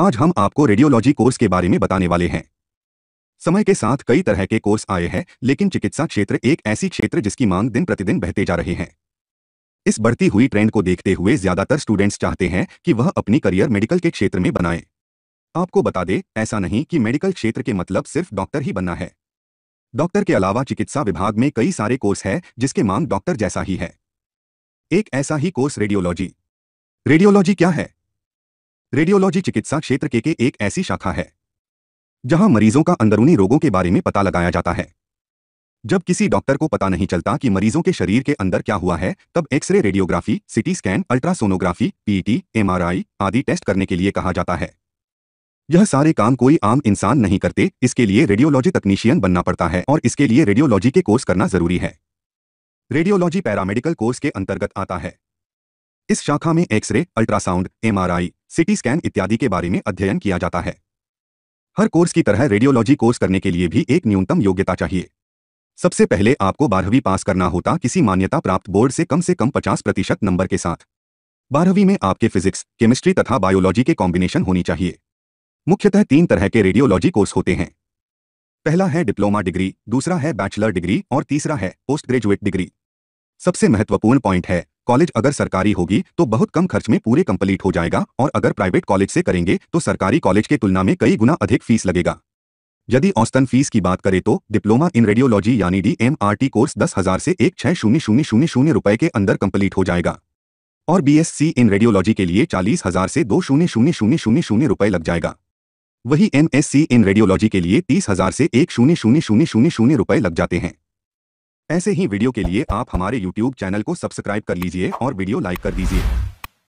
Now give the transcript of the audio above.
आज हम आपको रेडियोलॉजी कोर्स के बारे में बताने वाले हैं समय के साथ कई तरह के कोर्स आए हैं लेकिन चिकित्सा क्षेत्र एक ऐसी क्षेत्र जिसकी मांग दिन प्रतिदिन बहते जा रहे हैं इस बढ़ती हुई ट्रेंड को देखते हुए ज्यादातर स्टूडेंट्स चाहते हैं कि वह अपनी करियर मेडिकल के क्षेत्र में बनाएं। आपको बता दें ऐसा नहीं कि मेडिकल क्षेत्र के मतलब सिर्फ डॉक्टर ही बनना है डॉक्टर के अलावा चिकित्सा विभाग में कई सारे कोर्स है जिसके मांग डॉक्टर जैसा ही है एक ऐसा ही कोर्स रेडियोलॉजी रेडियोलॉजी क्या है रेडियोलॉजी चिकित्सा क्षेत्र के, के एक ऐसी शाखा है जहां मरीजों का अंदरूनी रोगों के बारे में पता लगाया जाता है जब किसी डॉक्टर को पता नहीं चलता कि मरीजों के शरीर के अंदर क्या हुआ है तब x-ray radiography CT scan ultrasonography PT MRI आदि टेस्ट करने के लिए कहा जाता है यह सारे काम कोई आम इंसान नहीं करते इसके लिए रेडियोलॉजी तकनीशियन बनना पड़ता है और इसके लिए रेडियोलॉजी के कोर्स करना जरूरी है रेडियोलॉजी पैरामेडिकल कोर्स के अंतर्गत आता है इस शाखा में x-ray ultrasound MRI, CT scan इत्यादि के बारे में अध्ययन किया जाता है हर कोर्स की तरह रेडियोलॉजी कोर्स करने के लिए भी एक न्यूनतम योग्यता चाहिए सबसे पहले आपको बारहवीं पास करना होता किसी मान्यता प्राप्त बोर्ड से कम से कम पचास प्रतिशत नंबर के साथ बारहवीं में आपके फिजिक्स केमिस्ट्री तथा बायोलॉजी के कॉम्बिनेशन होनी चाहिए मुख्यतः तीन तरह के रेडियोलॉजी कोर्स होते हैं पहला है डिप्लोमा डिग्री दूसरा है बैचलर डिग्री और तीसरा है पोस्ट ग्रेजुएट डिग्री सबसे महत्वपूर्ण पॉइंट है कॉलेज अगर सरकारी होगी तो बहुत कम खर्च में पूरे कंप्लीट हो जाएगा और अगर प्राइवेट कॉलेज से करेंगे तो सरकारी कॉलेज के तुलना में कई गुना अधिक फीस लगेगा यदि औस्तन फीस की बात करें तो डिप्लोमा इन रेडियोलॉजी यानी D M R T course दस हजार से एक छह शून्य शून्य शून्य शून्य रुपए के अंदर कंप्लीट हो जाएगा और बीएससी इन रेडियोलॉजी के लिए चालीस हजार से दो शून्य शून्य शून्य शून्य शून्य रुपए लग जाएगा वही एमएससी इन रेडियोलॉजी के लिए तीस हजार से एक शून्य शून्य शून्य शून्य शून्य रुपए लग जाते हैं ऐसे ही वीडियो के लिए आप हमारे YouTube चैनल को सब्सक्राइब कर लीजिए और वीडियो लाइक कर दीजिए